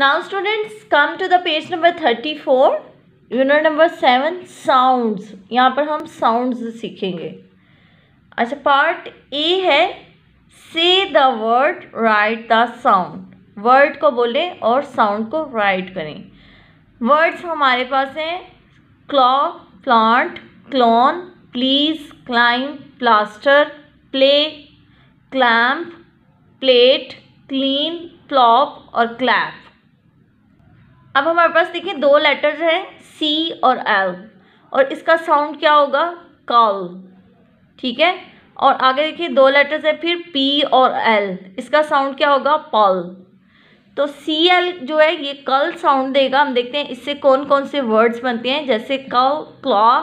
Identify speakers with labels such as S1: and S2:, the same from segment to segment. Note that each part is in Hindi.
S1: Now students come to the page number 34 unit number seven sounds यहाँ पर हम साउंड्स सीखेंगे अच्छा पार्ट ए है say the word write the sound word को बोलें और साउंड को राइट करें वर्ड्स हमारे पास हैं clock plant clone please climb plaster play clamp plate clean flop और क्लैप अब हमारे पास देखिए दो लेटर्स हैं सी और एल और इसका साउंड क्या होगा कॉल ठीक है और आगे देखिए दो लेटर्स है फिर पी और एल इसका साउंड क्या होगा पॉल तो सी एल जो है ये कल साउंड देगा हम देखते हैं इससे कौन कौन से वर्ड्स बनते हैं जैसे कल क्लॉ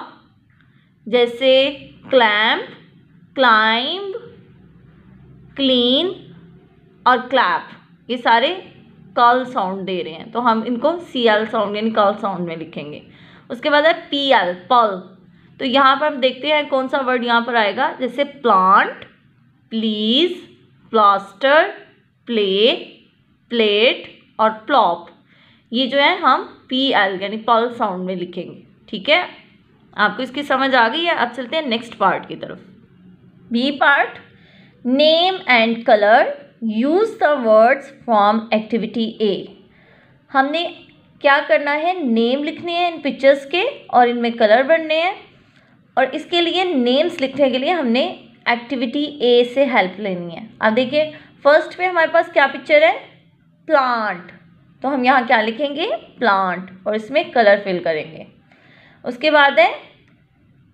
S1: जैसे क्लैम्प क्लाइंब क्लीन और क्लैप ये सारे कल साउंड दे रहे हैं तो हम इनको सी एल साउंड यानी कल साउंड में लिखेंगे उसके बाद है पी एल पल तो यहाँ पर हम देखते हैं कौन सा वर्ड यहाँ पर आएगा जैसे plant please plaster play plate और प्लॉप ये जो है हम पी एल यानी पल साउंड में लिखेंगे ठीक है आपको इसकी समझ आ गई है अब चलते हैं नेक्स्ट पार्ट की तरफ B part name and colour use the words from activity A हमने क्या करना है नेम लिखने हैं इन पिक्चर्स के और इनमें कलर भरने हैं और इसके लिए नेम्स लिखने के लिए हमने एक्टिविटी ए से हेल्प लेनी है अब देखिए फर्स्ट पे हमारे पास क्या पिक्चर है प्लांट तो हम यहाँ क्या लिखेंगे प्लांट और इसमें कलर फिल करेंगे उसके बाद है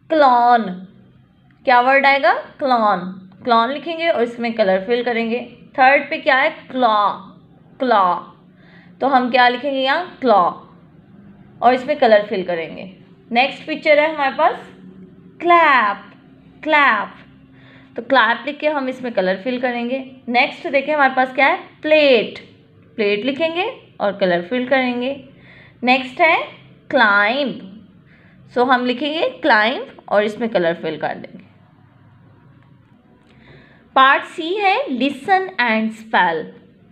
S1: क्लॉन क्या वर्ड आएगा क्लॉन क्लॉन लिखेंगे और इसमें कलर फिल करेंगे थर्ड पे क्या है क्लॉ क्लॉ तो हम क्या लिखेंगे यहाँ क्लॉ और इसमें कलर फिल करेंगे नेक्स्ट पिक्चर है हमारे पास क्लैप क्लैप तो क्लैप लिख के हम इसमें कलर फिल करेंगे नेक्स्ट देखें हमारे पास क्या है प्लेट प्लेट लिखेंगे और कलर फिल करेंगे नेक्स्ट है क्लाइंब सो so, हम लिखेंगे क्लाइंब और इसमें कलर फिल कर देंगे पार्ट सी है लिसन एंड स्पेल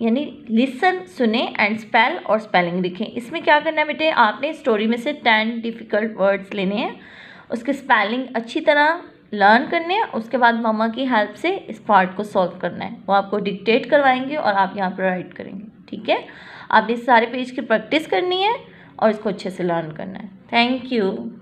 S1: यानी लिसन सुने एंड स्पेल और स्पेलिंग लिखें इसमें क्या करना है बेटे आपने स्टोरी में से टेन डिफ़िकल्ट वर्ड्स लेने हैं उसके स्पेलिंग अच्छी तरह लर्न करने हैं उसके बाद मामा की हेल्प से इस पार्ट को सॉल्व करना है वो आपको डिक्टेट करवाएंगे और आप यहाँ पर राइट करेंगे ठीक है आपने सारे पेज की प्रैक्टिस करनी है और इसको अच्छे से लर्न करना है थैंक यू